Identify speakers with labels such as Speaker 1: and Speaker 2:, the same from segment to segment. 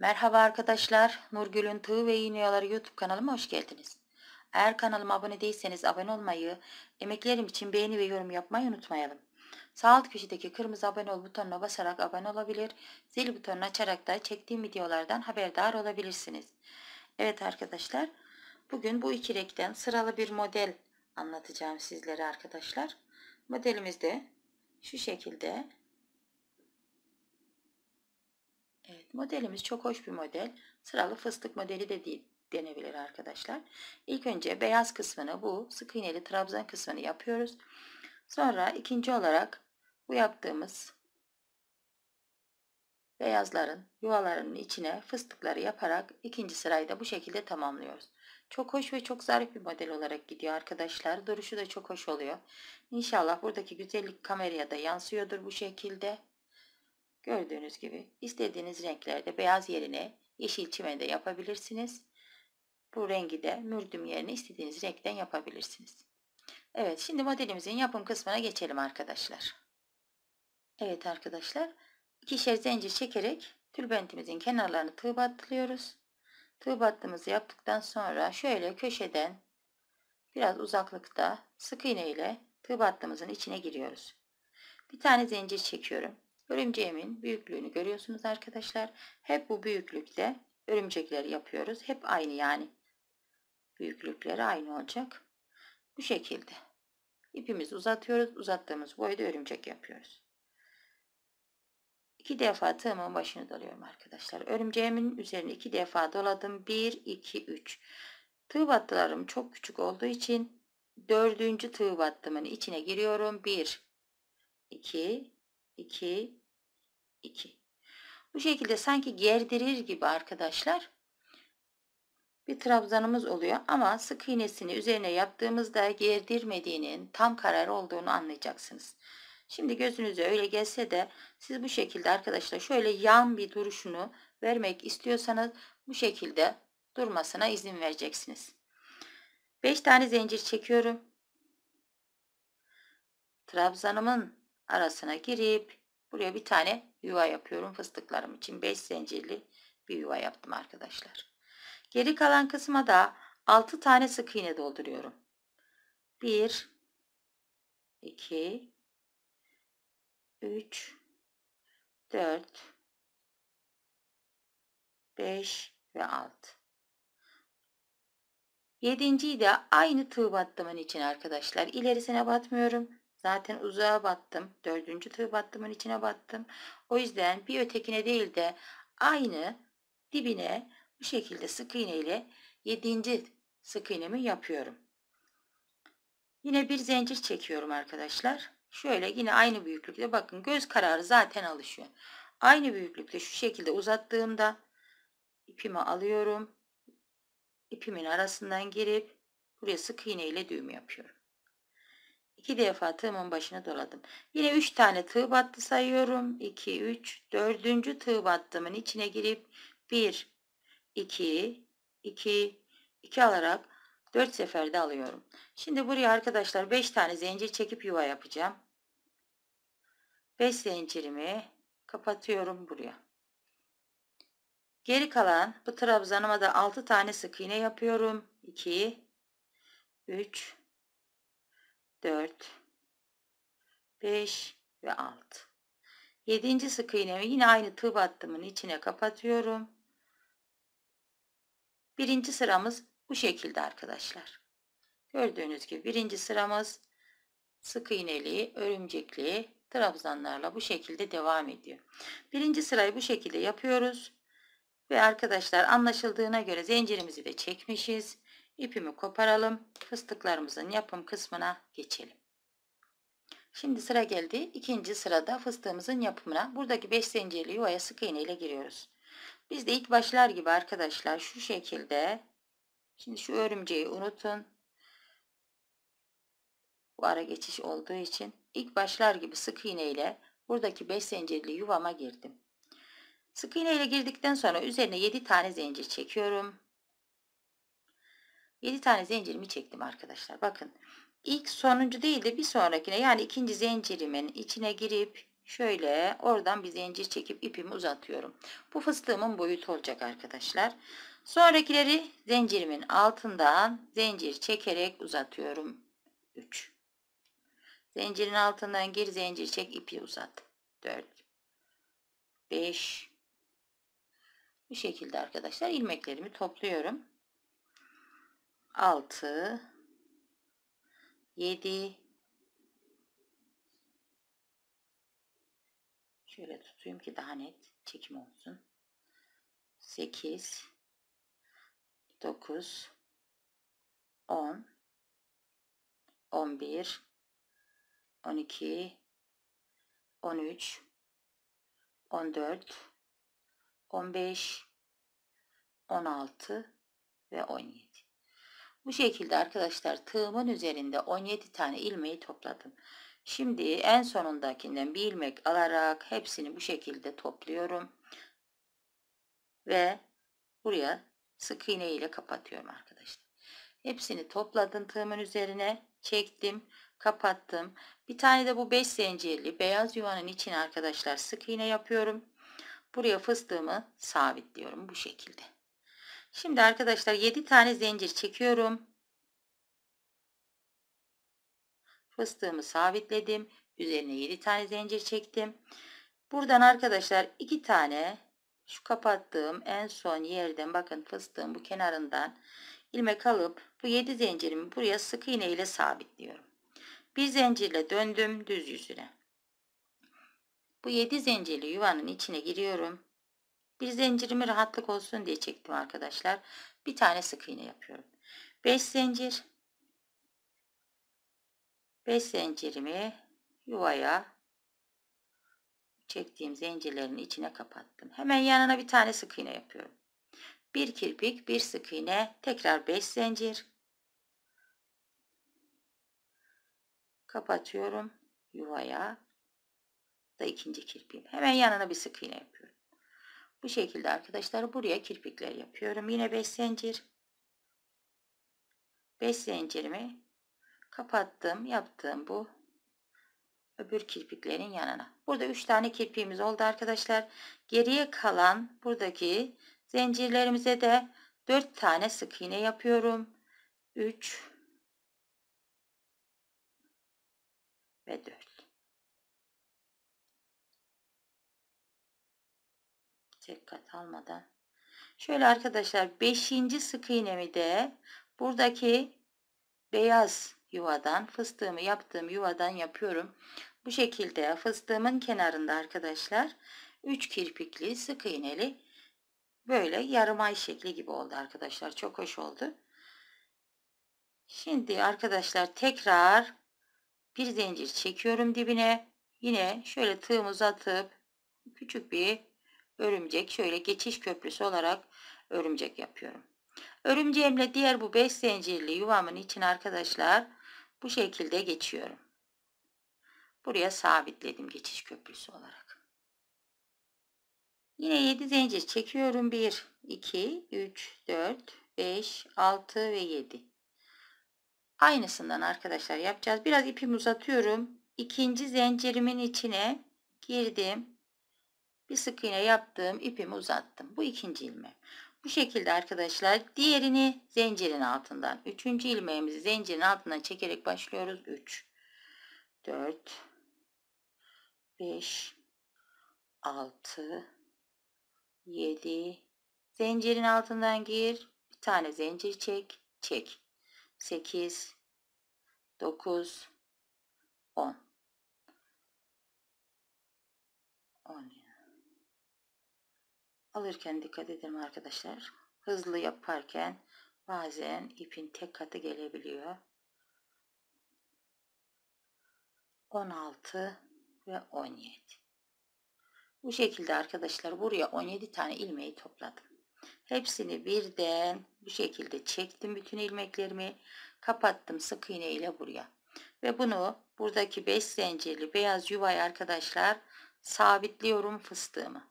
Speaker 1: Merhaba arkadaşlar, Nurgül'ün Tığ ve İğneyaları YouTube kanalıma hoş geldiniz. Eğer kanalıma abone değilseniz abone olmayı, emeklerim için beğeni ve yorum yapmayı unutmayalım. Sağ alt köşedeki kırmızı abone ol butonuna basarak abone olabilir, zil butonunu açarak da çektiğim videolardan haberdar olabilirsiniz. Evet arkadaşlar, bugün bu iki renkten sıralı bir model anlatacağım sizlere arkadaşlar. Modelimiz de şu şekilde Evet, modelimiz çok hoş bir model. Sıralı fıstık modeli de denebilir arkadaşlar. İlk önce beyaz kısmını bu sık iğneli trabzan kısmını yapıyoruz. Sonra ikinci olarak bu yaptığımız beyazların yuvalarının içine fıstıkları yaparak ikinci sırayı da bu şekilde tamamlıyoruz. Çok hoş ve çok zarif bir model olarak gidiyor arkadaşlar. Duruşu da çok hoş oluyor. İnşallah buradaki güzellik kameraya da yansıyordur bu şekilde. Gördüğünüz gibi istediğiniz renklerde beyaz yerine yeşil de yapabilirsiniz. Bu rengi de mürdüm yerine istediğiniz renkten yapabilirsiniz. Evet şimdi modelimizin yapım kısmına geçelim arkadaşlar. Evet arkadaşlar ikişer zincir çekerek tülbentimizin kenarlarını tığ battılıyoruz. Tığ battığımızı yaptıktan sonra şöyle köşeden biraz uzaklıkta sık iğne ile tığ battığımızın içine giriyoruz. Bir tane zincir çekiyorum. Örümceğimin büyüklüğünü görüyorsunuz arkadaşlar. Hep bu büyüklükte örümcekleri yapıyoruz. Hep aynı yani. Büyüklükleri aynı olacak. Bu şekilde. İpimizi uzatıyoruz. Uzattığımız boyda örümcek yapıyoruz. İki defa tığımın başını doluyorum arkadaşlar. Örümceğimin üzerine iki defa doladım. Bir, iki, üç. Tığ battılarım çok küçük olduğu için dördüncü tığ battımın içine giriyorum. Bir, iki, iki. 2. Bu şekilde sanki gerdirir gibi arkadaşlar bir trabzanımız oluyor ama sık iğnesini üzerine yaptığımızda gerdirmediğinin tam karar olduğunu anlayacaksınız. Şimdi gözünüze öyle gelse de siz bu şekilde arkadaşlar şöyle yan bir duruşunu vermek istiyorsanız bu şekilde durmasına izin vereceksiniz. 5 tane zincir çekiyorum. Trabzanımın arasına girip buraya bir tane yuva yapıyorum. Fıstıklarım için 5 zincirli bir yuva yaptım arkadaşlar. Geri kalan kısma da 6 tane sık iğne dolduruyorum. 1 2 3 4 5 ve 6 Yedinciyi de aynı tığ battımın için arkadaşlar. ilerisine batmıyorum. Zaten uzağa battım. Dördüncü tığ battımın içine battım. O yüzden bir ötekine değil de aynı dibine bu şekilde sık iğne ile yedinci sık iğnemi yapıyorum. Yine bir zincir çekiyorum arkadaşlar. Şöyle yine aynı büyüklükte bakın göz kararı zaten alışıyor. Aynı büyüklükte şu şekilde uzattığımda ipimi alıyorum. İpimin arasından girip buraya sık iğne ile düğüm yapıyorum. 2 defa tığımın başını doladım. Yine 3 tane tığ battı sayıyorum. 2, 3, 4. tığ battımın içine girip 1, 2, 2, 2 alarak 4 seferde alıyorum. Şimdi buraya arkadaşlar 5 tane zincir çekip yuva yapacağım. 5 zincirimi kapatıyorum buraya. Geri kalan bu trabzanıma da 6 tane sık iğne yapıyorum. 2, 3, 4, 5 ve 6. 7. sık iğnemi yine aynı tığ battımın içine kapatıyorum. Birinci sıramız bu şekilde arkadaşlar. Gördüğünüz gibi birinci sıramız sık iğneli, örümcekli trabzanlarla bu şekilde devam ediyor. Birinci sırayı bu şekilde yapıyoruz. Ve arkadaşlar anlaşıldığına göre zincirimizi de çekmişiz. İpimi koparalım. Fıstıklarımızın yapım kısmına geçelim. Şimdi sıra geldi. ikinci sırada fıstığımızın yapımına. Buradaki 5 zincirli yuvaya sık iğne ile giriyoruz. Biz de ilk başlar gibi arkadaşlar şu şekilde. Şimdi şu örümceği unutun. Bu ara geçiş olduğu için ilk başlar gibi sık iğne ile buradaki 5 zincirli yuvama girdim. Sık iğne ile girdikten sonra üzerine 7 tane zincir çekiyorum. 7 tane zincirimi çektim arkadaşlar. Bakın ilk sonuncu değil de bir sonrakine yani ikinci zincirimin içine girip şöyle oradan bir zincir çekip ipimi uzatıyorum. Bu fıstığımın boyutu olacak arkadaşlar. Sonrakileri zincirimin altından zincir çekerek uzatıyorum. 3. Zincirin altından gir zincir çek ipi uzat. 4. 5. Bu şekilde arkadaşlar ilmeklerimi topluyorum. 6 7 şöyle tutayım ki daha net çekim olsun 8 9 10 11 12 13 14 15 16 ve 17 bu şekilde arkadaşlar tığımın üzerinde 17 tane ilmeği topladım. Şimdi en sonundakinden bir ilmek alarak hepsini bu şekilde topluyorum. Ve buraya sık iğne ile kapatıyorum arkadaşlar. Hepsini topladım tığımın üzerine çektim kapattım. Bir tane de bu 5 zincirli beyaz yuvanın içine arkadaşlar sık iğne yapıyorum. Buraya fıstığımı sabitliyorum bu şekilde. Şimdi arkadaşlar 7 tane zincir çekiyorum. Fıstığımı sabitledim. Üzerine 7 tane zincir çektim. Buradan arkadaşlar 2 tane şu kapattığım en son yerden bakın fıstığın bu kenarından ilmek alıp bu 7 zincirimi buraya sık iğne ile sabitliyorum. Bir zincirle döndüm düz yüzüne. Bu 7 zincirli yuvanın içine giriyorum. Bir zincirimi rahatlık olsun diye çektim arkadaşlar. Bir tane sık iğne yapıyorum. 5 zincir. 5 zincirimi yuvaya çektiğim zincirlerin içine kapattım. Hemen yanına bir tane sık iğne yapıyorum. Bir kirpik, bir sık iğne, tekrar 5 zincir. Kapatıyorum yuvaya da ikinci kirpiğim. Hemen yanına bir sık iğne yapıyorum. Bu şekilde arkadaşlar buraya kirpikler yapıyorum. Yine 5 zincir. 5 zincirimi kapattım. Yaptığım bu öbür kirpiklerin yanına. Burada 3 tane kirpiğimiz oldu arkadaşlar. Geriye kalan buradaki zincirlerimize de 4 tane sık iğne yapıyorum. 3 ve 4. dikkat almadan. Şöyle arkadaşlar 5. sık iğnemi de buradaki beyaz yuvadan fıstığımı yaptığım yuvadan yapıyorum. Bu şekilde fıstığımın kenarında arkadaşlar 3 kirpikli sık iğneli böyle yarım ay şekli gibi oldu arkadaşlar. Çok hoş oldu. Şimdi arkadaşlar tekrar bir zincir çekiyorum dibine. Yine şöyle tığımı uzatıp küçük bir örümcek şöyle geçiş köprüsü olarak örümcek yapıyorum. Örümceğimle diğer bu 5 zincirli yuvamın için arkadaşlar bu şekilde geçiyorum. Buraya sabitledim geçiş köprüsü olarak. Yine 7 zincir çekiyorum. 1, 2, 3, 4, 5, 6 ve 7. Aynısından arkadaşlar yapacağız. Biraz ipimi uzatıyorum. İkinci zincirimin içine girdim bir sık iğne yaptım ipimi uzattım bu ikinci ilmeğim bu şekilde arkadaşlar diğerini zincirin altından üçüncü ilmeğimizi zincirin altından çekerek başlıyoruz 3 4 5 6 7 zincirin altından gir bir tane zincir çek çek 8 9 10 12 Alırken dikkat edin arkadaşlar. Hızlı yaparken bazen ipin tek katı gelebiliyor. 16 ve 17. Bu şekilde arkadaşlar buraya 17 tane ilmeği topladım. Hepsini birden bu şekilde çektim bütün ilmeklerimi. Kapattım sık iğne ile buraya. Ve bunu buradaki 5 zincirli beyaz yuvaya arkadaşlar sabitliyorum fıstığımı.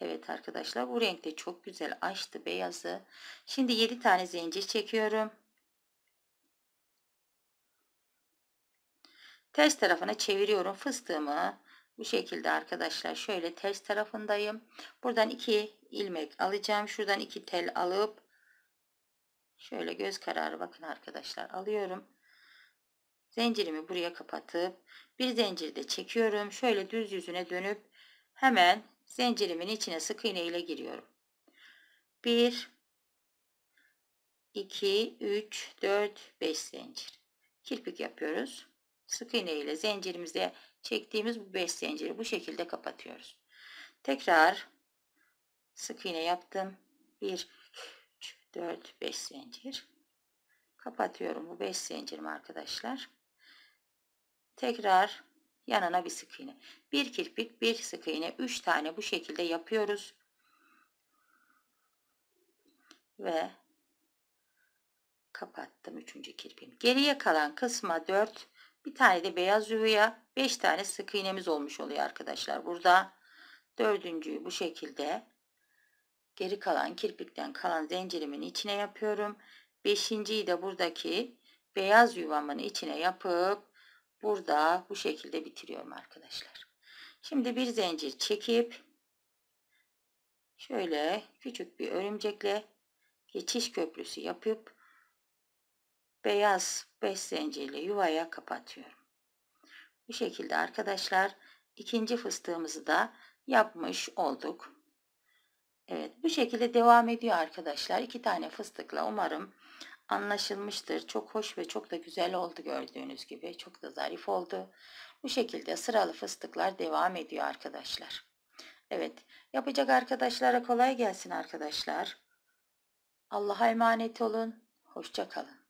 Speaker 1: Evet arkadaşlar bu renkte çok güzel açtı beyazı. Şimdi 7 tane zincir çekiyorum. Ters tarafına çeviriyorum fıstığımı. Bu şekilde arkadaşlar şöyle ters tarafındayım. Buradan 2 ilmek alacağım. Şuradan 2 tel alıp şöyle göz kararı bakın arkadaşlar alıyorum. Zincirimi buraya kapatıp bir zincir de çekiyorum. Şöyle düz yüzüne dönüp hemen Zincirimin içine sık iğne ile giriyorum. 1 2 3 4 5 zincir. Kirpik yapıyoruz. Sık iğne ile zincirimizde çektiğimiz bu 5 zinciri bu şekilde kapatıyoruz. Tekrar sık iğne yaptım. 1 3 4 5 zincir. Kapatıyorum bu 5 zincirimi arkadaşlar. Tekrar yanına bir sık iğne. Bir kirpik bir sık iğne üç tane bu şekilde yapıyoruz. Ve kapattım üçüncü kirpiğim. Geriye kalan kısma dört, bir tane de beyaz yuvaya beş tane sık iğnemiz olmuş oluyor arkadaşlar. Burada dördüncüyü bu şekilde geri kalan kirpikten kalan zincirimin içine yapıyorum. Beşinciyi de buradaki beyaz yuvamın içine yapıp burada bu şekilde bitiriyorum arkadaşlar. Şimdi bir zincir çekip şöyle küçük bir örümcekle geçiş köprüsü yapıp beyaz 5 zincirli yuvaya kapatıyorum. Bu şekilde arkadaşlar ikinci fıstığımızı da yapmış olduk. Evet bu şekilde devam ediyor arkadaşlar. iki tane fıstıkla umarım anlaşılmıştır. Çok hoş ve çok da güzel oldu gördüğünüz gibi. Çok da zarif oldu. Bu şekilde sıralı fıstıklar devam ediyor arkadaşlar. Evet yapacak arkadaşlara kolay gelsin arkadaşlar. Allah'a emanet olun. Hoşçakalın.